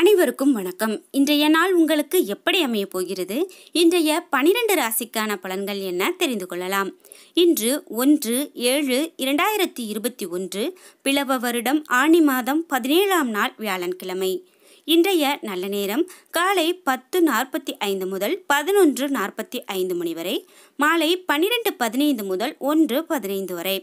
அனைவருக்கும் வணக்கம் இன்றைய நாள் உங்களுக்கு எப்படி அமைய போகிறது இன்றைய பனிரெண்டு ராசிக்கான பலன்கள் என்ன தெரிந்து கொள்ளலாம் இன்று ஒன்று ஏழு இரண்டாயிரத்தி இருபத்தி ஒன்று பிளவ வருடம் ஆணி மாதம் பதினேழாம் நாள் வியாழன்கிழமை இன்றைய நல்ல நேரம் காலை பத்து நாற்பத்தி ஐந்து முதல் பதினொன்று நாற்பத்தி ஐந்து மணி வரை மாலை பன்னிரெண்டு பதினைந்து முதல் ஒன்று பதினைந்து வரை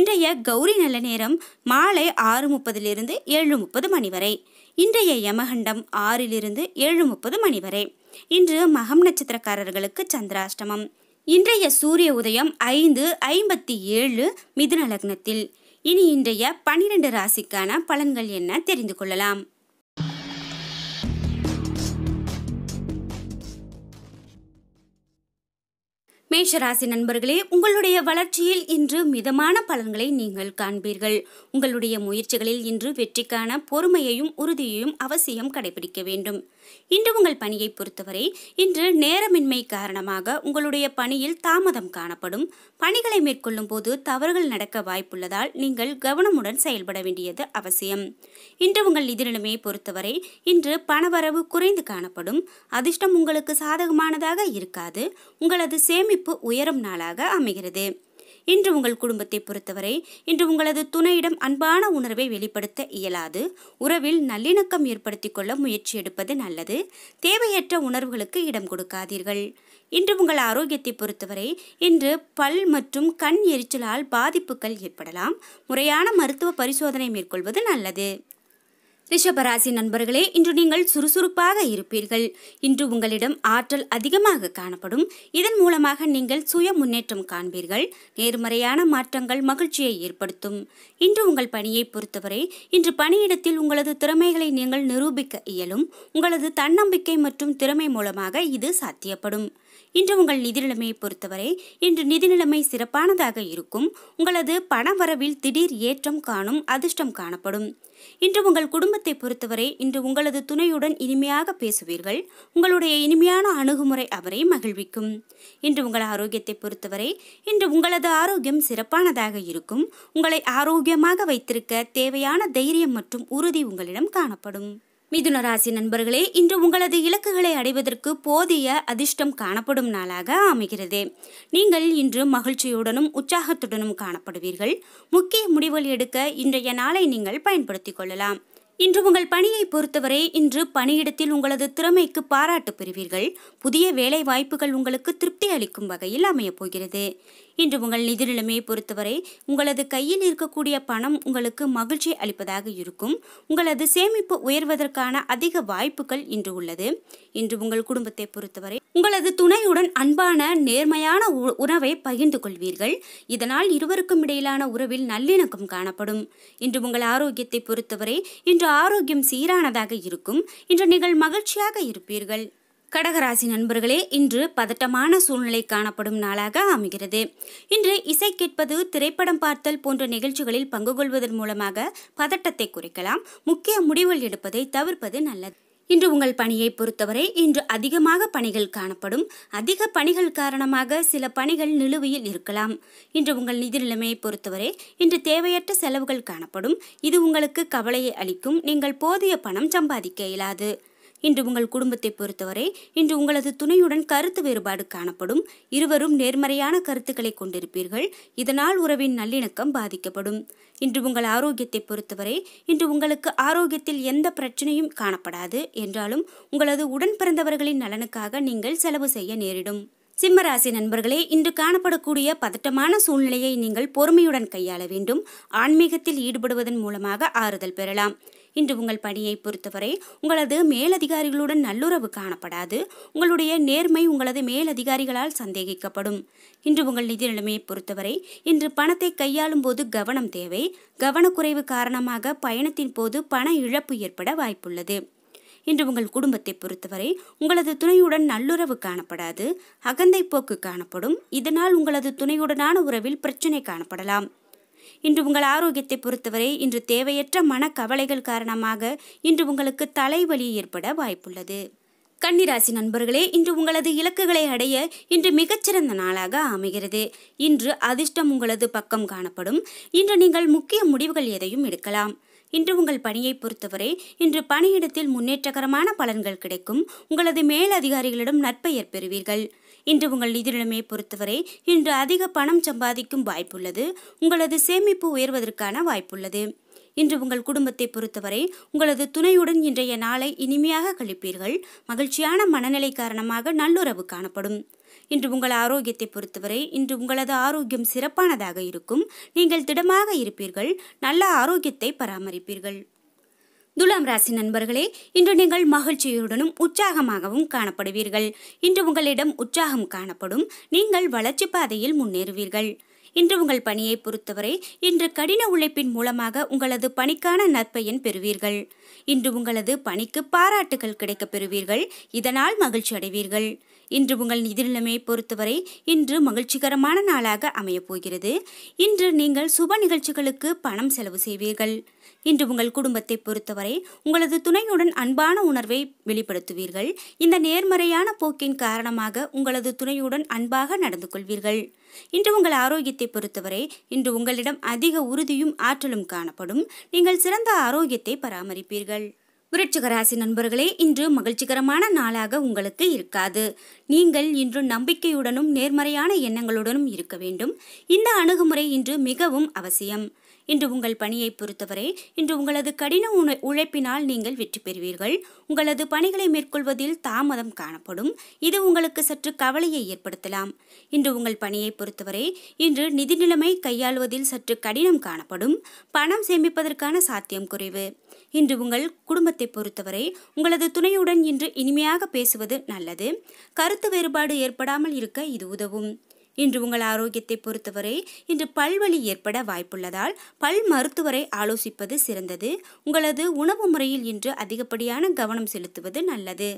இன்றைய கௌரி நல்ல நேரம் மாலை ஆறு முப்பதிலிருந்து ஏழு முப்பது மணி வரை இன்றைய யமகண்டம் ஆறிலிருந்து ஏழு முப்பது மணி வரை இன்று மகம் நட்சத்திரக்காரர்களுக்கு சந்திராஷ்டமம் இன்றைய சூரிய உதயம் ஐந்து ஐம்பத்தி ஏழு மிதுன லக்னத்தில் இனி இன்றைய பனிரெண்டு ராசிக்கான பலன்கள் என்ன தெரிந்து கொள்ளலாம் மேஷ ராசி நண்பர்களே உங்களுடைய வளர்ச்சியில் இன்று மிதமான பலன்களை நீங்கள் காண்பீர்கள் உங்களுடைய முயற்சிகளில் இன்று வெற்றிக்கான பொறுமையையும் உறுதியையும் அவசியம் கடைபிடிக்க வேண்டும் இன்று உங்கள் பணியை பொறுத்தவரை இன்று நேரமின்மை காரணமாக உங்களுடைய பணியில் தாமதம் காணப்படும் பணிகளை மேற்கொள்ளும் போது தவறுகள் நடக்க வாய்ப்புள்ளதால் நீங்கள் கவனமுடன் செயல்பட வேண்டியது அவசியம் இன்று உங்கள் நிதிநிலைமையை பொறுத்தவரை இன்று பணவரவு குறைந்து காணப்படும் அதிர்ஷ்டம் உங்களுக்கு சாதகமானதாக இருக்காது உங்களது சேமிப்பு மதிப்பு உயரும் நாளாக அமைகிறது இன்று உங்கள் குடும்பத்தை பொறுத்தவரை இன்று உங்களது துணையிடம் அன்பான உணர்வை வெளிப்படுத்த இயலாது உறவில் நல்லிணக்கம் ஏற்படுத்தி கொள்ள முயற்சி எடுப்பது நல்லது தேவையற்ற உணர்வுகளுக்கு இடம் கொடுக்காதீர்கள் இன்று உங்கள் ஆரோக்கியத்தை பொறுத்தவரை இன்று பல் மற்றும் கண் எரிச்சலால் பாதிப்புகள் ஏற்படலாம் முறையான மருத்துவ பரிசோதனை மேற்கொள்வது நல்லது ரிஷபராசி நண்பர்களே இன்று நீங்கள் சுறுசுறுப்பாக இருப்பீர்கள் இன்று உங்களிடம் ஆற்றல் அதிகமாக காணப்படும் இதன் மூலமாக நீங்கள் சுய முன்னேற்றம் காண்பீர்கள் நேர்மறையான மாற்றங்கள் மகிழ்ச்சியை ஏற்படுத்தும் இன்று உங்கள் பணியை பொறுத்தவரை இன்று பணியிடத்தில் உங்களது திறமைகளை நீங்கள் நிரூபிக்க இயலும் உங்களது தன்னம்பிக்கை மற்றும் திறமை மூலமாக இது சாத்தியப்படும் இன்று உங்கள் நிதி நிலைமையை பொறுத்தவரை இன்று நிதி நிலைமை சிறப்பானதாக இருக்கும் உங்களது பண வரவில் திடீர் ஏற்றம் காணும் அதிர்ஷ்டம் காணப்படும் இன்று உங்கள் குடும்பத்தை பொறுத்தவரை இன்று உங்களது துணையுடன் இனிமையாக பேசுவீர்கள் உங்களுடைய இனிமையான அணுகுமுறை அவரை மகிழ்விக்கும் இன்று உங்கள் ஆரோக்கியத்தை பொறுத்தவரை இன்று உங்களது ஆரோக்கியம் சிறப்பானதாக இருக்கும் உங்களை ஆரோக்கியமாக வைத்திருக்க தேவையான தைரியம் மற்றும் உறுதி உங்களிடம் காணப்படும் மிதுனராசி நண்பர்களே இன்று உங்களது இலக்குகளை அடைவதற்கு போதிய அதிர்ஷ்டம் காணப்படும் நாளாக அமைகிறது நீங்கள் இன்று மகிழ்ச்சியுடனும் உற்சாகத்துடனும் காணப்படுவீர்கள் முக்கிய முடிவுகள் எடுக்க இன்றைய நாளை நீங்கள் பயன்படுத்திக் கொள்ளலாம் இன்று உங்கள் பணியை பொறுத்தவரை இன்று பணியிடத்தில் உங்களது திறமைக்கு பாராட்டு பெறுவீர்கள் புதிய வேலை வாய்ப்புகள் உங்களுக்கு திருப்தி அளிக்கும் வகையில் அமையப் போகிறது இன்று உங்கள் நிதி நிலைமையை பொறுத்தவரை உங்களது கையில் இருக்கக்கூடிய பணம் உங்களுக்கு மகிழ்ச்சி அளிப்பதாக இருக்கும் உங்களது சேமிப்பு உயர்வதற்கான அதிக வாய்ப்புகள் இன்று உள்ளது இன்று உங்கள் குடும்பத்தை பொறுத்தவரை உங்களது துணையுடன் அன்பான நேர்மையான உணவை பகிர்ந்து கொள்வீர்கள் இதனால் இருவருக்கும் இடையிலான உறவில் நல்லிணக்கம் காணப்படும் இன்று உங்கள் ஆரோக்கியத்தை பொறுத்தவரை இன்று ஆரோக்கியம் சீரானதாக இருக்கும் இன்று நீங்கள் மகிழ்ச்சியாக இருப்பீர்கள் கடகராசி நண்பர்களே இன்று பதட்டமான சூழ்நிலை காணப்படும் நாளாக அமைகிறது இன்று இசை கேட்பது திரைப்படம் பார்த்தல் போன்ற நிகழ்ச்சிகளில் பங்கு கொள்வதன் மூலமாக பதட்டத்தை குறைக்கலாம் முக்கிய முடிவுகள் எடுப்பதை தவிர்ப்பது நல்லது இன்று உங்கள் பணியை பொறுத்தவரை இன்று அதிகமாக பணிகள் காணப்படும் அதிக பணிகள் காரணமாக சில பணிகள் நிலுவையில் இருக்கலாம் இன்று உங்கள் நிதி நிலைமையை பொறுத்தவரை இன்று தேவையற்ற செலவுகள் காணப்படும் இது உங்களுக்கு கவலையை அளிக்கும் நீங்கள் போதிய பணம் சம்பாதிக்க இயலாது இன்று உங்கள் குடும்பத்தை பொறுத்தவரை இன்று உங்களது துணையுடன் கருத்து வேறுபாடு காணப்படும் இருவரும் நேர்மறையான கருத்துக்களை கொண்டிருப்பீர்கள் இதனால் உறவின் நல்லிணக்கம் பாதிக்கப்படும் இன்று உங்கள் ஆரோக்கியத்தை பொறுத்தவரை இன்று உங்களுக்கு ஆரோக்கியத்தில் எந்த பிரச்சனையும் காணப்படாது என்றாலும் உங்களது உடன் பிறந்தவர்களின் நலனுக்காக நீங்கள் செலவு செய்ய நேரிடும் சிம்மராசி நண்பர்களே இன்று காணப்படக்கூடிய பதட்டமான சூழ்நிலையை நீங்கள் பொறுமையுடன் கையாள வேண்டும் ஆன்மீகத்தில் ஈடுபடுவதன் மூலமாக ஆறுதல் பெறலாம் இன்று உங்கள் பணியை பொறுத்தவரை உங்களது மேலதிகாரிகளுடன் நல்லுறவு காணப்படாது உங்களுடைய நேர்மை உங்களது மேலதிகாரிகளால் சந்தேகிக்கப்படும் இன்று உங்கள் நிதி நிலைமையை பொறுத்தவரை இன்று பணத்தை கையாளும் போது கவனம் தேவை கவனக்குறைவு காரணமாக பயணத்தின் போது பண இழப்பு ஏற்பட வாய்ப்புள்ளது இன்று உங்கள் குடும்பத்தை பொறுத்தவரை உங்களது துணையுடன் நல்லுறவு காணப்படாது அகந்தை போக்கு காணப்படும் இதனால் உங்களது துணையுடனான உறவில் பிரச்சினை காணப்படலாம் இன்று உங்கள் ஆரோக்கியத்தை பொறுத்தவரை இன்று தேவையற்ற மனக்கவலைகள் காரணமாக இன்று உங்களுக்கு தலைவலி ஏற்பட வாய்ப்புள்ளது கன்னிராசி நண்பர்களே இன்று உங்களது இலக்குகளை அடைய இன்று மிகச்சிறந்த நாளாக அமைகிறது இன்று அதிர்ஷ்டம் உங்களது பக்கம் காணப்படும் இன்று நீங்கள் முக்கிய முடிவுகள் எதையும் எடுக்கலாம் இன்று உங்கள் பணியை பொறுத்தவரை இன்று பணியிடத்தில் முன்னேற்றகரமான பலன்கள் கிடைக்கும் உங்களது மேலதிகாரிகளிடம் நற்பெயர் பெறுவீர்கள் இன்று உங்கள் நிதி பொறுத்தவரை இன்று அதிக பணம் சம்பாதிக்கும் வாய்ப்புள்ளது உங்களது சேமிப்பு உயர்வதற்கான வாய்ப்புள்ளது இன்று உங்கள் குடும்பத்தை பொறுத்தவரை உங்களது துணையுடன் இன்றைய நாளை இனிமையாக கழிப்பீர்கள் மகிழ்ச்சியான மனநிலை காரணமாக நல்லுறவு காணப்படும் இன்று உங்கள் ஆரோக்கியத்தை பொறுத்தவரை இன்று உங்களது ஆரோக்கியம் சிறப்பானதாக இருக்கும் நீங்கள் திடமாக இருப்பீர்கள் நல்ல ஆரோக்கியத்தை பராமரிப்பீர்கள் துலாம் ராசி நண்பர்களே இன்று நீங்கள் மகிழ்ச்சியுடனும் உற்சாகமாகவும் காணப்படுவீர்கள் இன்று உங்களிடம் உற்சாகம் காணப்படும் நீங்கள் வளர்ச்சி பாதையில் முன்னேறுவீர்கள் இன்று உங்கள் பணியை பொறுத்தவரை இன்று கடின உழைப்பின் மூலமாக உங்களது பணிக்கான நற்பெயன் பெறுவீர்கள் இன்று உங்களது பணிக்கு பாராட்டுகள் கிடைக்கப் பெறுவீர்கள் இதனால் மகிழ்ச்சி அடைவீர்கள் இன்று உங்கள் நிதி பொறுத்தவரை இன்று மகிழ்ச்சிகரமான நாளாக அமையப் போகிறது இன்று நீங்கள் சுப நிகழ்ச்சிகளுக்கு பணம் செலவு செய்வீர்கள் இன்று உங்கள் குடும்பத்தை பொறுத்தவரை உங்களது துணையுடன் அன்பான உணர்வை வெளிப்படுத்துவீர்கள் இந்த நேர்மறையான போக்கின் காரணமாக உங்களது துணையுடன் அன்பாக நடந்து கொள்வீர்கள் இன்று உங்கள் ஆரோக்கியத்தை ஆரோக்கியத்தை பொறுத்தவரை இன்று உங்களிடம் அதிக உறுதியும் ஆற்றலும் காணப்படும் நீங்கள் சிறந்த ஆரோக்கியத்தை பராமரிப்பீர்கள் விருட்சிக ராசி நண்பர்களே இன்று மகிழ்ச்சிகரமான நாளாக உங்களுக்கு இருக்காது நீங்கள் இன்று நம்பிக்கையுடனும் நேர்மறையான எண்ணங்களுடனும் இருக்க வேண்டும் இந்த அணுகுமுறை இன்று மிகவும் அவசியம் இன்று உங்கள் பணியை பொறுத்தவரை இன்று உங்களது கடின உழைப்பினால் நீங்கள் வெற்றி பெறுவீர்கள் உங்களது பணிகளை மேற்கொள்வதில் தாமதம் காணப்படும் இது உங்களுக்கு சற்று கவலையை ஏற்படுத்தலாம் இன்று உங்கள் பணியை பொறுத்தவரை இன்று நிதி நிலைமை கையாளுவதில் சற்று கடினம் காணப்படும் பணம் சேமிப்பதற்கான சாத்தியம் குறைவு இன்று உங்கள் குடும்பத்தை பொறுத்தவரை உங்களது துணையுடன் இன்று இனிமையாக பேசுவது நல்லது கருத்து வேறுபாடு ஏற்படாமல் இருக்க இது உதவும் இன்று உங்கள் ஆரோக்கியத்தை பொறுத்தவரை இன்று பல்வழி ஏற்பட வாய்ப்புள்ளதால் பல் மருத்துவரை ஆலோசிப்பது சிறந்தது உங்களது உணவு முறையில் இன்று அதிகப்படியான கவனம் செலுத்துவது நல்லது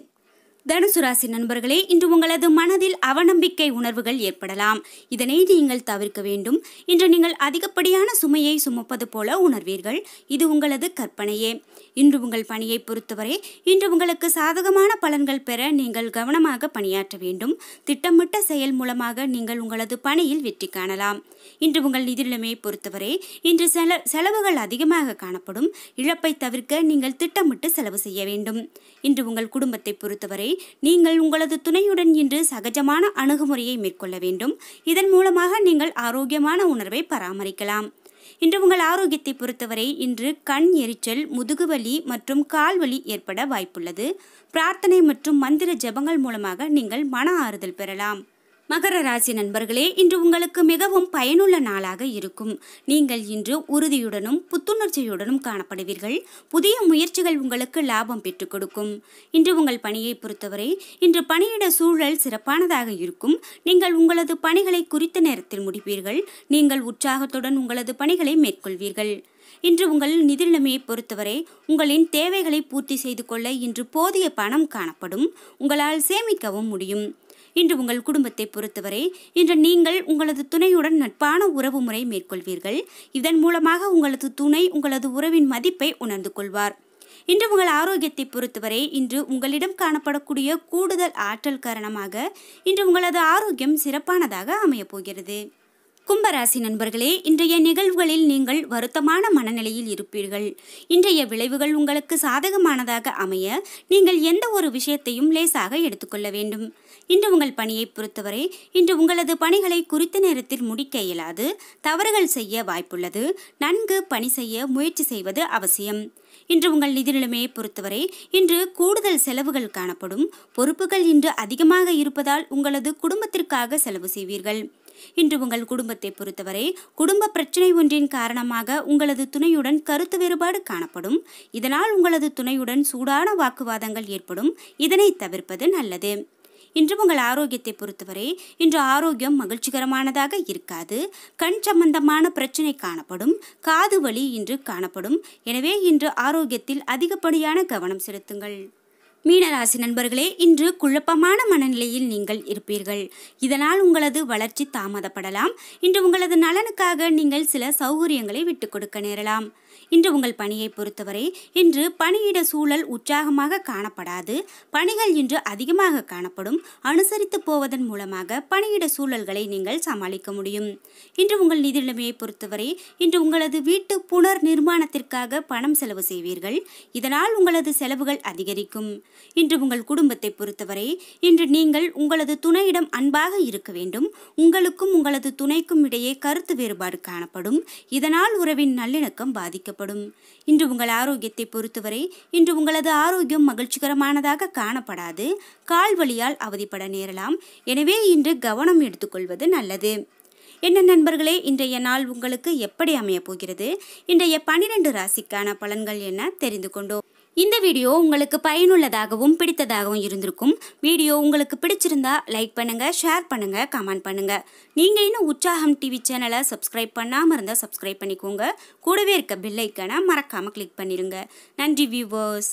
தனுசு ராசி நண்பர்களே இன்று உங்களது மனதில் அவநம்பிக்கை உணர்வுகள் ஏற்படலாம் இதனை நீங்கள் தவிர்க்க வேண்டும் இன்று நீங்கள் அதிகப்படியான சுமையை சுமப்பது போல உணர்வீர்கள் இது உங்களது கற்பனையே இன்று உங்கள் பணியை பொறுத்தவரை இன்று உங்களுக்கு சாதகமான பலன்கள் பெற நீங்கள் கவனமாக பணியாற்ற வேண்டும் திட்டமிட்ட செயல் மூலமாக நீங்கள் உங்களது பணியில் வெற்றி காணலாம் இன்று உங்கள் நிதி நிலைமையை பொறுத்தவரை இன்று செல செலவுகள் அதிகமாக காணப்படும் இழப்பை தவிர்க்க நீங்கள் திட்டமிட்டு செலவு செய்ய வேண்டும் இன்று உங்கள் குடும்பத்தை பொறுத்தவரை நீங்கள் உங்களது துணையுடன் இன்று சகஜமான அணுகுமுறையை மேற்கொள்ள வேண்டும் இதன் மூலமாக நீங்கள் ஆரோக்கியமான உணர்வை பராமரிக்கலாம் இன்று உங்கள் ஆரோக்கியத்தை பொறுத்தவரை இன்று கண் எரிச்சல் முதுகுவலி மற்றும் கால்வலி ஏற்பட வாய்ப்புள்ளது பிரார்த்தனை மற்றும் மந்திர ஜபங்கள் மூலமாக நீங்கள் மன ஆறுதல் பெறலாம் மகர ராசி நண்பர்களே இன்று உங்களுக்கு மிகவும் பயனுள்ள நாளாக இருக்கும் நீங்கள் இன்று உறுதியுடனும் புத்துணர்ச்சியுடனும் காணப்படுவீர்கள் புதிய முயற்சிகள் உங்களுக்கு லாபம் பெற்றுக் கொடுக்கும் இன்று உங்கள் பணியை பொறுத்தவரை இன்று பணியிட சூழல் சிறப்பானதாக இருக்கும் நீங்கள் உங்களது பணிகளை குறித்த நேரத்தில் முடிப்பீர்கள் நீங்கள் உற்சாகத்துடன் உங்களது பணிகளை மேற்கொள்வீர்கள் இன்று உங்கள் நிதிநிலைமையை பொறுத்தவரை உங்களின் தேவைகளை பூர்த்தி செய்து கொள்ள இன்று போதிய பணம் காணப்படும் உங்களால் சேமிக்கவும் முடியும் இன்று உங்கள் குடும்பத்தை பொறுத்தவரை இன்று நீங்கள் உங்களது துணையுடன் நட்பான உறவு முறை மேற்கொள்வீர்கள் இதன் மூலமாக உங்களது துணை உங்களது உறவின் மதிப்பை உணர்ந்து கொள்வார் இன்று உங்கள் ஆரோக்கியத்தை பொறுத்தவரை இன்று உங்களிடம் காணப்படக்கூடிய கூடுதல் ஆற்றல் காரணமாக இன்று உங்களது ஆரோக்கியம் சிறப்பானதாக அமையப்போகிறது கும்பராசி நண்பர்களே இன்றைய நிகழ்வுகளில் நீங்கள் வருத்தமான மனநிலையில் இருப்பீர்கள் இன்றைய விளைவுகள் உங்களுக்கு சாதகமானதாக அமைய நீங்கள் எந்த ஒரு விஷயத்தையும் லேசாக எடுத்துக்கொள்ள வேண்டும் இன்று உங்கள் பணியை பொறுத்தவரை இன்று உங்களது பணிகளை குறித்த நேரத்தில் முடிக்க இயலாது தவறுகள் செய்ய வாய்ப்புள்ளது நன்கு பணி செய்ய முயற்சி செய்வது அவசியம் இன்று உங்கள் நிதி நிலைமையை பொறுத்தவரை இன்று கூடுதல் செலவுகள் காணப்படும் பொறுப்புகள் இன்று அதிகமாக இருப்பதால் உங்களது குடும்பத்திற்காக செலவு செய்வீர்கள் இன்று உங்கள் குடும்பத்தை பொறுத்தவரை குடும்ப பிரச்சனை ஒன்றின் காரணமாக உங்களது துணையுடன் கருத்து வேறுபாடு காணப்படும் இதனால் உங்களது துணையுடன் சூடான வாக்குவாதங்கள் ஏற்படும் இதனை தவிர்ப்பது நல்லது இன்று உங்கள் ஆரோக்கியத்தை பொறுத்தவரை இன்று ஆரோக்கியம் மகிழ்ச்சிகரமானதாக இருக்காது கண் சம்பந்தமான பிரச்சனை காணப்படும் காது வலி இன்று காணப்படும் எனவே இன்று ஆரோக்கியத்தில் அதிகப்படியான கவனம் செலுத்துங்கள் மீனராசி நண்பர்களே இன்று குழப்பமான மனநிலையில் நீங்கள் இருப்பீர்கள் இதனால் உங்களது வளர்ச்சி தாமதப்படலாம் இன்று உங்களது நலனுக்காக நீங்கள் சில சௌகரியங்களை விட்டுக் கொடுக்க நேரலாம் இன்று உங்கள் பணியை பொறுத்தவரை இன்று பணியிட சூழல் உற்சாகமாக காணப்படாது பணிகள் இன்று அதிகமாக காணப்படும் அனுசரித்து போவதன் மூலமாக பணியிட சூழல்களை நீங்கள் சமாளிக்க முடியும் இன்று உங்கள் நிதி நிலைமையை பொறுத்தவரை இன்று உங்களது வீட்டு புனர் நிர்மாணத்திற்காக பணம் செலவு செய்வீர்கள் இதனால் உங்களது செலவுகள் அதிகரிக்கும் இன்று உங்கள் குடும்பத்தை பொறுத்தவரை இன்று நீங்கள் உங்களது துணையிடம் அன்பாக இருக்க வேண்டும் உங்களுக்கும் உங்களது துணைக்கும் இடையே கருத்து வேறுபாடு காணப்படும் இதனால் உறவின் நல்லிணக்கம் பாதிக்கும் பாதிக்கப்படும் இன்று உங்கள் ஆரோக்கியத்தை பொறுத்தவரை இன்று உங்களது ஆரோக்கியம் மகிழ்ச்சிகரமானதாக காணப்படாது கால் வழியால் அவதிப்பட நேரலாம் எனவே இன்று கவனம் எடுத்துக்கொள்வது நல்லது என்ன நண்பர்களே இன்றைய நாள் உங்களுக்கு எப்படி அமையப் போகிறது இன்றைய பனிரெண்டு ராசிக்கான பலன்கள் என தெரிந்து கொண்டோம் இந்த வீடியோ உங்களுக்கு பயனுள்ளதாகவும் பிடித்ததாகவும் இருந்திருக்கும் வீடியோ உங்களுக்கு பிடிச்சிருந்தா லைக் பண்ணுங்கள் ஷேர் பண்ணுங்கள் கமெண்ட் பண்ணுங்கள் நீங்கள் இன்னும் உற்சாகம் டிவி சேனலை சப்ஸ்கிரைப் பண்ணாமல் இருந்தால் சப்ஸ்கிரைப் பண்ணிக்கோங்க கூடவே இருக்க பில்லைக்கான மறக்காமல் கிளிக் பண்ணிடுங்க நன்றி வியூவர்ஸ்